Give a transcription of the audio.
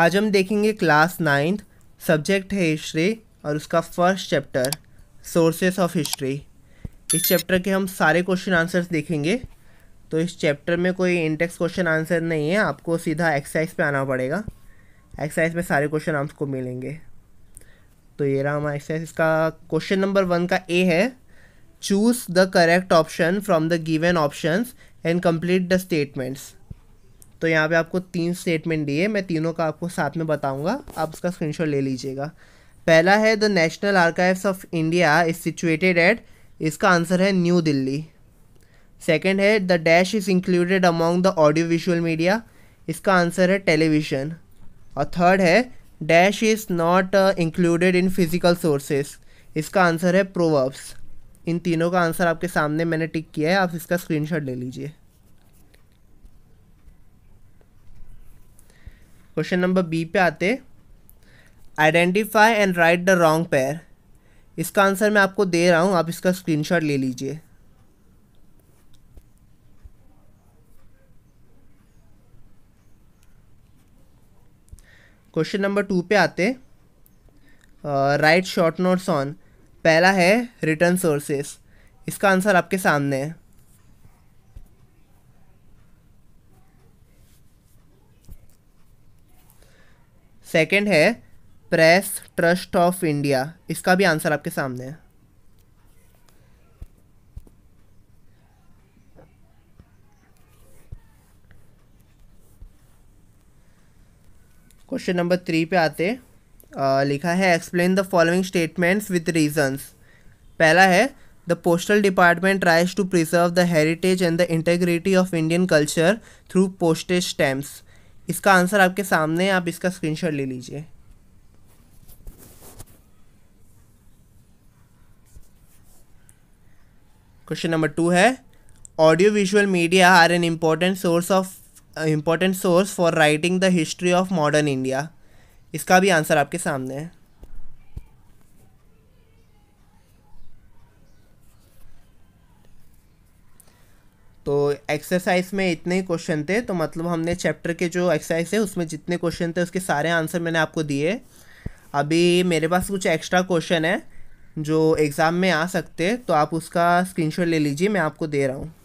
आज हम देखेंगे क्लास नाइन्थ सब्जेक्ट है हिस्ट्री और उसका first chapter sources of history इस चैप्टर के हम सारे क्वेश्चन आंसर्स देखेंगे तो इस चैप्टर में कोई इंटेक्स क्वेश्चन आंसर नहीं है आपको सीधा एक्सरसाइज पे आना पड़ेगा एक्सरसाइज में सारे क्वेश्चन आपको मिलेंगे तो ये रहा हमारा एक्सरसाइज इसका क्वेश्चन नंबर वन का ए है choose the correct option from the given options and complete the statements तो यहाँ पे आपको तीन स्टेटमेंट दिए मैं तीनों का आपको साथ में बताऊँगा आप उसका स्क्रीनशॉट ले लीजिएगा पहला है the national archives of India is situated at इसका आंसर है न्यू दिल्ली सेकेंड है the dash is included among the audio visual media इसका आंसर है टेलीविज़न और थर्ड है dash is not included in physical sources इसका आंसर है proverbs इन तीनों का आंसर आपके सामने मैंने टिक किया है आप इसका स्क्रीनशॉट ले लीजिए क्वेश्चन नंबर बी पे आते identify and write the wrong pair इसका आंसर मैं आपको दे रहा हूँ आप इसका स्क्रीनशॉट ले लीजिए क्वेश्चन नंबर टू पे आते राइट शॉर्ट नोट्स ऑन पहला है रिटर्न सोर्सेस इसका आंसर आपके सामने है सेकेंड है प्रेस ट्रस्ट ऑफ इंडिया इसका भी आंसर आपके सामने है क्वेश्चन नंबर थ्री पे आते आ, लिखा है explain the following statements with reasons पहला है the postal department tries to preserve the heritage and the integrity of Indian culture through postage stamps इसका आंसर आपके सामने है आप इसका स्क्रीनशॉट ले लीजिए क्वेश्चन नंबर टू है audio visual media are an important source of important source for writing the history of modern India इसका भी आंसर आपके सामने है तो एक्सरसाइज में इतने ही क्वेश्चन थे तो मतलब हमने चैप्टर के जो एक्सरसाइज है उसमें जितने क्वेश्चन थे उसके सारे आंसर मैंने आपको दिए अभी मेरे पास कुछ एक्स्ट्रा क्वेश्चन है जो एग्ज़ाम में आ सकते तो आप उसका स्क्रीनशॉट ले लीजिए मैं आपको दे रहा हूँ